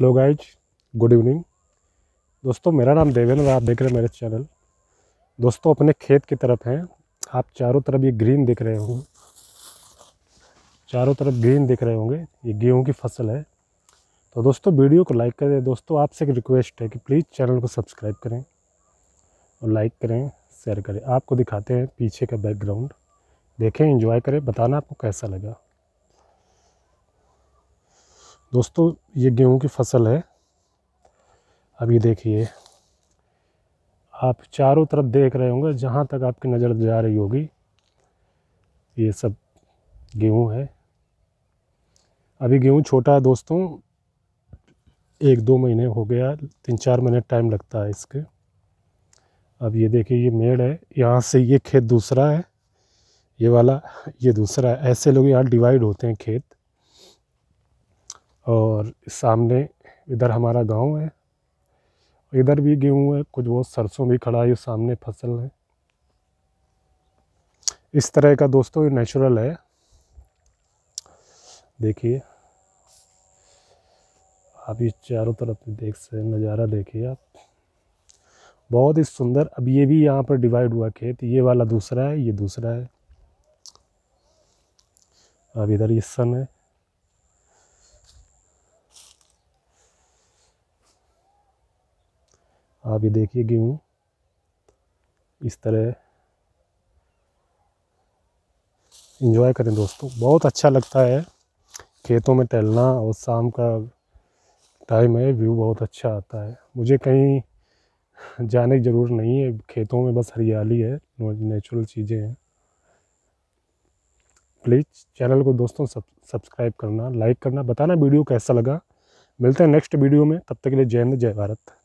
hello guys good evening दोस्तों मेरा नाम देवेंद्र आप देख रहे हैं मेरे चैनल दोस्तों अपने खेत की तरफ हैं आप चारों तरफ ये ग्रीन दिख रहे होंगे चारों तरफ ग्रीन दिख रहे होंगे ये गेहूं की फसल है तो दोस्तों वीडियो को लाइक करें दोस्तों आपसे एक रिक्वेस्ट है कि प्लीज़ चैनल को सब्सक्राइब करें और लाइक करें शेयर करें आपको दिखाते हैं पीछे का बैकग्राउंड देखें इंजॉय करें बताना आपको कैसा लगा दोस्तों ये गेहूं की फसल है अभी देखिए आप चारों तरफ देख रहे होंगे जहाँ तक आपकी नज़र जा रही होगी ये सब गेहूँ है अभी गेहूँ छोटा है दोस्तों एक दो महीने हो गया तीन चार महीने टाइम लगता है इसके अब ये देखिए ये मेड़ है यहाँ से ये खेत दूसरा है ये वाला ये दूसरा है ऐसे लोग यहाँ डिवाइड होते हैं खेत और सामने इधर हमारा गांव है इधर भी गेहूँ है कुछ बहुत सरसों भी खड़ा है सामने फसल है इस तरह का दोस्तों ये नेचुरल है देखिए आप ये चारों तरफ देख से नज़ारा देखिए आप बहुत ही सुंदर अब ये भी यहाँ पर डिवाइड हुआ खेत ये वाला दूसरा है ये दूसरा है अब इधर ये सन है आप ये देखिए गेहूँ इस तरह इंजॉय करें दोस्तों बहुत अच्छा लगता है खेतों में टहलना और शाम का टाइम है व्यू बहुत अच्छा आता है मुझे कहीं जाने की ज़रूरत नहीं है खेतों में बस हरियाली है नेचुरल चीज़ें हैं प्लीज़ चैनल को दोस्तों सब सब्सक्राइब करना लाइक करना बताना वीडियो कैसा लगा मिलते हैं नेक्स्ट वीडियो में तब तक के लिए जय हिंद जय भारत